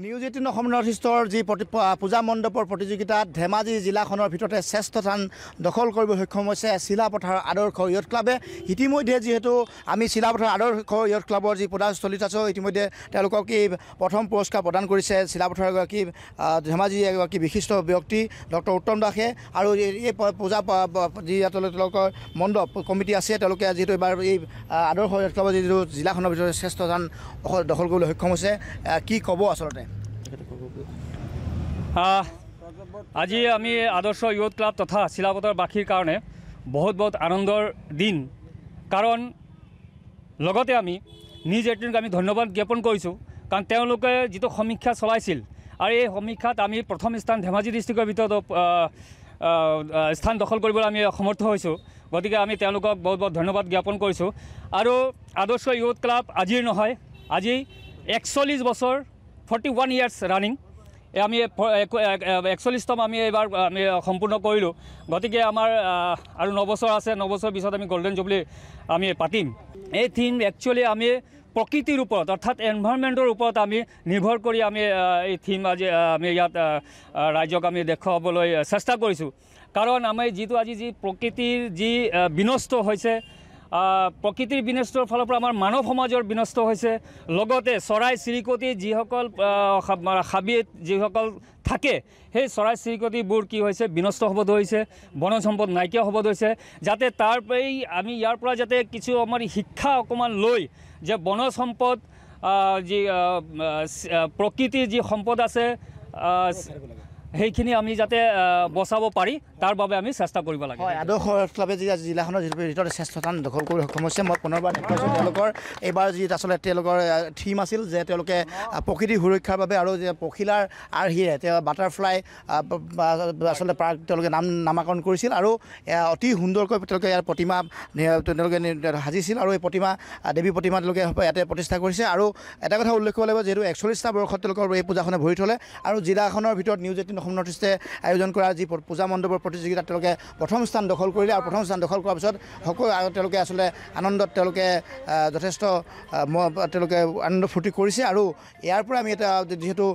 news eighteen Assam north ইষ্টৰ যি প্ৰতি পূজা মণ্ডপৰ প্ৰতিযোগিতাত ধেমাজি জিলাখনৰ ভিতৰতে শ্ৰেষ্ঠ স্থান দখল কৰিব সক্ষম হৈছে চিলাপথাৰ আদৰ্শ ইয়ট ক্লাবে ইতিমধ্যে যিহেতু আমি চিলাপথাৰ আদৰ্শ ইয়ট ক্লাবৰ যি পূজাস্থলীত আছোঁ ইতিমধ্যে তেওঁলোকক এই প্ৰথম পুৰস্কাৰ প্ৰদান কৰিছে চিলাপথাৰ এগৰাকী ধেমাজি এগৰাকী বিশিষ্ট ব্যক্তি ডক্টৰ উত্তম দাসে আৰু এই পূজা যি তেওঁলোকৰ মণ্ডপ কমিটি আছে তেওঁলোকে যিহেতু এইবাৰ এই আদৰ্শ ইয়ট ক্লাবৰ যিটো জিলাখনৰ ভিতৰত শ্ৰেষ্ঠ স্থান দখল কৰিবলৈ সক্ষম হৈছে কি ক'ব আচলতে আজি আমি আদৰ্শ ইউথ ক্লাব তথা শিলাপথৰ বাসীৰ কাৰণে বহুত বহুত আনন্দৰ দিন কাৰণ লগতে আমি নিজ এটিনক আমি ধন্যবাদ জ্ঞাপন কৰিছোঁ কাৰণ তেওঁলোকে যিটো সমীক্ষা চলাইছিল আৰু এই সমীক্ষাত আমি প্ৰথম স্থান ধেমাজি ডিষ্ট্ৰিক্টৰ ভিতৰত স্থান দখল কৰিবলৈ আমি সমৰ্থ হৈছোঁ গতিকে আমি তেওঁলোকক বহুত বহুত ধন্যবাদ জ্ঞাপন কৰিছোঁ আৰু আদৰ্শ ইউথ ক্লাব আজিৰ নহয় আজি একচল্লিছ বছৰ ফৰ্টি ওৱান ইয়াৰ্ছ ৰানিং এই আমি একচল্লিছতম আমি এইবাৰ আমি সম্পূৰ্ণ কৰিলোঁ গতিকে আমাৰ আৰু নবছৰ আছে নবছৰ পিছত আমি গল্ডেন জুবলি আমি পাতিম এই থিম একচুৱেলি আমি প্ৰকৃতিৰ ওপৰত অৰ্থাৎ এনভাইৰমেণ্টৰ ওপৰত আমি নিৰ্ভৰ কৰি আমি এই থিম আজি আমি ইয়াত ৰাইজক আমি দেখুৱাবলৈ চেষ্টা কৰিছোঁ কাৰণ আমি যিটো আজি যি প্ৰকৃতিৰ যি বিনষ্ট হৈছে প্ৰকৃতিৰ বিনষ্টৰ ফালৰ পৰা আমাৰ মানৱ সমাজৰ বিনষ্ট হৈছে লগতে চৰাই চিৰিকটি যিসকল হাবিত যিসকল থাকে সেই চৰাই চিৰিকটিবোৰ কি হৈছে বিনষ্ট হ'ব ধৰিছে বনজ সম্পদ নাইকিয়া হ'ব ধৰিছে যাতে তাৰ পৰাই আমি ইয়াৰ পৰা যাতে কিছু আমাৰ শিক্ষা অকণমান লৈ যে বনজ সম্পদ যি প্ৰকৃতিৰ যি সম্পদ আছে সেইখিনি আমি যাতে বচাব পাৰি তাৰ বাবে আমি চেষ্টা কৰিব লাগে আদৰ্শ ক্লাবে যি জিলাখনৰ ভিতৰত শ্ৰেষ্ঠ স্থান দখল কৰি সক্ষম হৈছে মই পুনৰবাৰ দেখুৱাইছোঁ তেওঁলোকৰ এইবাৰ যি আচলতে তেওঁলোকৰ থিম আছিল যে তেওঁলোকে প্ৰকৃতিৰ সুৰক্ষাৰ বাবে আৰু যে পখিলাৰ আৰ্হিৰে তেওঁ বাটাৰফ্লাই আচলতে পাৰ্ক তেওঁলোকে নাম নামাকৰণ কৰিছিল আৰু অতি সুন্দৰকৈ তেওঁলোকে ইয়াৰ প্ৰতিমা তেওঁলোকে সাজিছিল আৰু এই প্ৰতিমা দেৱী প্ৰতিমা তেওঁলোকে ইয়াতে প্ৰতিষ্ঠা কৰিছে আৰু এটা কথা উল্লেখ কৰিব লাগিব যিহেতু একচল্লিছটা বৰ্ষত তেওঁলোকৰ এই পূজাখনে ভৰি থ'লে আৰু জিলাখনৰ ভিতৰত নিউজ এইটিন অসম নৰ্থ ইষ্টে আয়োজন কৰা যি পূজা মণ্ডপৰ প্ৰতিযোগিতাত তেওঁলোকে প্ৰথম স্থান দখল কৰিলে আৰু প্ৰথম স্থান দখল কৰাৰ পিছত সকলো তেওঁলোকে আচলতে আনন্দত তেওঁলোকে যথেষ্ট তেওঁলোকে আনন্দ ফূৰ্তি কৰিছে আৰু ইয়াৰ পৰা আমি এটা যিহেতু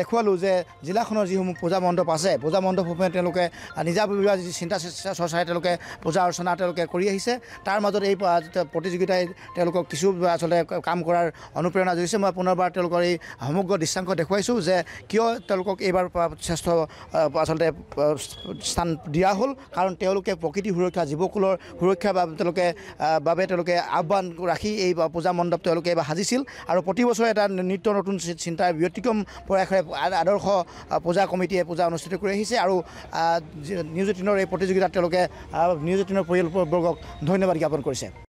দেখুৱালোঁ যে জিলাখনৰ যিসমূহ পূজা মণ্ডপ আছে পূজা মণ্ডপসমূহে তেওঁলোকে নিজাববীয়া যি চিন্তা চিন্তা চৰ্চাৰে তেওঁলোকে পূজা অৰ্চনা তেওঁলোকে কৰি আহিছে তাৰ মাজত এই প্ৰতিযোগিতাই তেওঁলোকক কিছু আচলতে কাম কৰাৰ অনুপ্ৰেৰণা যোগিছে মই পুনৰবাৰ তেওঁলোকৰ এই সমগ্ৰ দৃশ্যাংশ দেখুৱাইছোঁ যে কিয় তেওঁলোকক এইবাৰ শ্ৰেষ্ঠ আচলতে স্থান দিয়া হ'ল কাৰণ তেওঁলোকে প্ৰকৃতি সুৰক্ষা জীৱকুলৰ সুৰক্ষাৰ বাবে তেওঁলোকে বাবে তেওঁলোকে আহ্বান ৰাখি এই পূজা মণ্ডপ তেওঁলোকে এইবাৰ সাজিছিল আৰু প্ৰতিবছৰে এটা নিত্য নতুন চিন্তাৰ ব্যতিক্ৰম প্ৰয়াসেৰে আদৰ্শ পূজা কমিটিয়ে পূজা অনুষ্ঠিত কৰি আহিছে আৰু নিউজ এইটিনৰ এই প্ৰতিযোগিতাত তেওঁলোকে নিউজ এইটিনৰ পৰিয়ালবৰ্গক ধন্যবাদ জ্ঞাপন কৰিছে